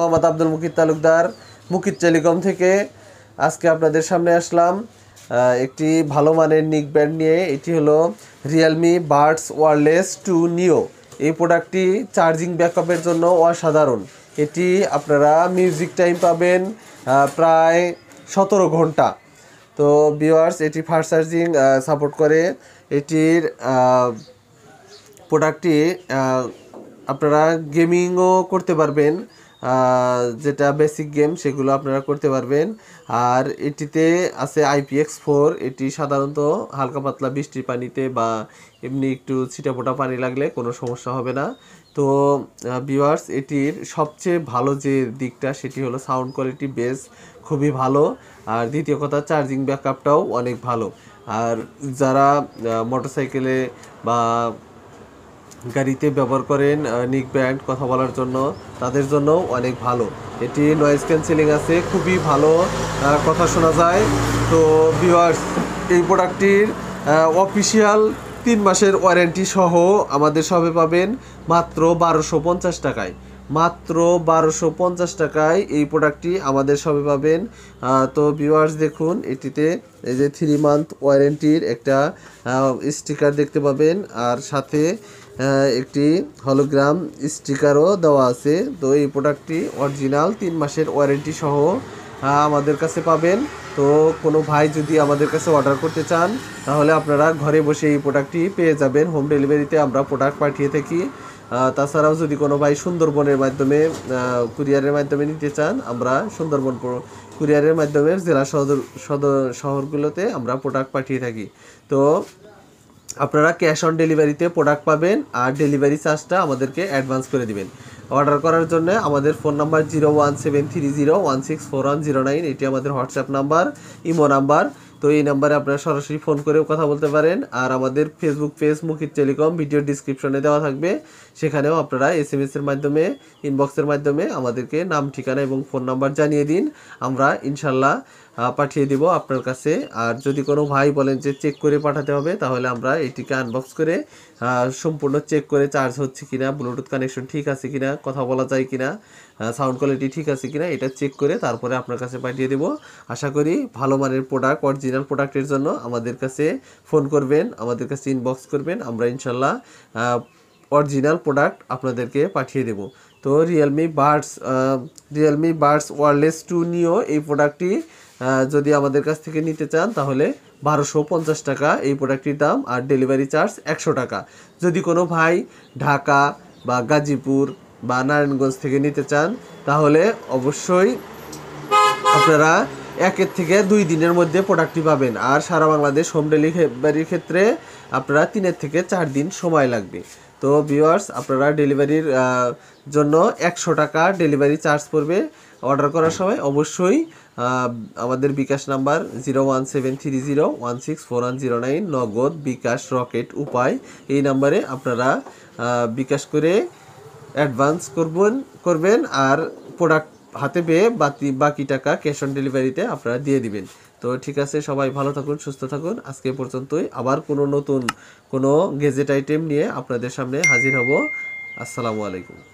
Mohammad Abdul Mukit Talukdar Mukit telecom থেকে আজকে আপনাদের সামনে আসলাম একটি ভালো মানের নিক ব্যান্ড নিয়ে এটি হলো Realme Buds wireless two Neo এই প্রোডাক্টটি চার্জিং ব্যাকআপের জন্য অসাধারণ এটি আপনারা মিউজিক টাইম পাবেন প্রায় সতেরো ঘন্টা তো বিওয়ার্স এটি ফাস্ট চার্জিং সাপোর্ট করে এটির প্রোডাক্টটি আপনারা গেমিংও করতে পারবেন যেটা বেসিক গেম সেগুলো আপনারা করতে পারবেন আর এটিতে আছে আইপিএক্স ফোর এটি সাধারণত হালকা পাতলা বৃষ্টির পানিতে বা এমনি একটু ছিটাপোটা পানি লাগলে কোনো সমস্যা হবে না তো ভিউয়ার্স এটির সবচেয়ে ভালো যে দিকটা সেটি হলো সাউন্ড কোয়ালিটি বেস খুবই ভালো আর দ্বিতীয় কথা চার্জিং ব্যাকআপটাও অনেক ভালো আর যারা মোটরসাইকেলে বা গাড়িতে ব্যবহার করেন নিক ব্যান্ড কথা বলার জন্য তাদের জন্য অনেক ভালো এটি নয়েজ ক্যান্সেলিং আছে খুবই ভালো কথা শোনা যায় তো ভিওয়ার্স এই প্রোডাক্টটির অফিসিয়াল তিন মাসের ওয়ারেন্টি সহ আমাদের সবে পাবেন মাত্র বারোশো পঞ্চাশ টাকায় মাত্র বারোশো পঞ্চাশ টাকায় এই প্রোডাক্টটি আমাদের সবে পাবেন তো ভিওয়ার্স দেখুন এটিতে এই যে থ্রি মান্থ ওয়ারেন্টির একটা স্টিকার দেখতে পাবেন আর সাথে একটি হলোগ্রাম স্টিকারও দেওয়া আছে তো এই প্রোডাক্টটি অরিজিনাল তিন মাসের ওয়ারেন্টি সহ আমাদের কাছে পাবেন তো কোনো ভাই যদি আমাদের কাছে অর্ডার করতে চান তাহলে আপনারা ঘরে বসে এই প্রোডাক্টটি পেয়ে যাবেন হোম ডেলিভারিতে আমরা প্রোডাক্ট পাঠিয়ে থাকি তাছাড়াও যদি কোনো ভাই সুন্দরবনের মাধ্যমে কুরিয়ারের মাধ্যমে নিতে চান আমরা সুন্দরবন কুরিয়ারের মাধ্যমে জেলা সদর সদর শহরগুলোতে আমরা প্রোডাক্ট পাঠিয়ে থাকি তো আপনারা ক্যাশ অন ডেলিভারিতে প্রোডাক্ট পাবেন আর ডেলিভারি চার্জটা আমাদেরকে অ্যাডভান্স করে দিবেন অর্ডার করার জন্য আমাদের phone number zero one seven three zero one six four one zero nine এটি আমাদের হোয়াটসঅ্যাপ নাম্বার ইমো নাম্বার তো এই নাম্বারে আপনারা সরাসরি ফোন করেও কথা বলতে পারেন আর আমাদের ফেসবুক পেজ মুখিত টেলিকম ভিডিও ডিসক্রিপশনে দেওয়া থাকবে সেখানেও আপনারা এস এম এর মাধ্যমে ইনবক্সের মাধ্যমে আমাদেরকে নাম ঠিকানা এবং ফোন নাম্বার জানিয়ে দিন আমরা ইনশাল্লাহ পাঠিয়ে দিব আপনার কাছে আর যদি কোনো ভাই বলেন যে চেক করে পাঠাতে হবে তাহলে আমরা এটিকে আনবক্স করে সম্পূর্ণ চেক করে চার্জ হচ্ছে কিনা ব্লুটুথ কানেকশন ঠিক আছে কিনা কথা বলা যায় কিনা সাউন্ড কোয়ালিটি ঠিক আছে কিনা এটা চেক করে তারপরে আপনার কাছে পাঠিয়ে দেব আশা করি ভালো মানের প্রোডাক্ট অরিজিনাল অরিজিনাল প্রোডাক্টের জন্য আমাদের কাছে ফোন করবেন আমাদের কাছে ইনবক্স করবেন আমরা ইনশাল্লাহ অরিজিনাল প্রোডাক্ট আপনাদেরকে পাঠিয়ে দেব তো Realme Buds Realme Buds wireless two Neo এই প্রোডাক্টটি যদি আমাদের কাছ থেকে নিতে চান তাহলে বারোশো পঞ্চাশ টাকা এই প্রোডাক্টটির দাম আর ডেলিভারি চার্জ একশো টাকা যদি কোনো ভাই ঢাকা বা গাজীপুর বা নারায়ণগঞ্জ থেকে নিতে চান তাহলে অবশ্যই আপনারা একের থেকে দুই দিনের মধ্যে প্রোডাক্টটি পাবেন আর সারা বাংলাদেশ হোম ডেলিভারির ক্ষেত্রে আপনারা তিনের থেকে চার দিন সময় লাগবে তো ভিওয়ার্স আপনারা ডেলিভারির জন্য একশো টাকা ডেলিভারি চার্জ পড়বে অর্ডার করার সময় অবশ্যই আমাদের bKash number zero one seven three zero one six four one zero nine Nagad bKash rocket উপায় এই নাম্বারে আপনারা বিকাশ করে অ্যাডভান্স করবেন করবেন আর প্রোডাক্ট হাতে পেয়ে বাকি বাকি টাকা ক্যাশ অন ডেলিভারিতে আপনারা দিয়ে দিবেন তো ঠিক আছে সবাই ভালো থাকুন সুস্থ থাকুন আজকে পর্যন্তই আবার কোনো নতুন কোনো গেজেট আইটেম নিয়ে আপনাদের সামনে হাজির হব আসসালামু আলাইকুম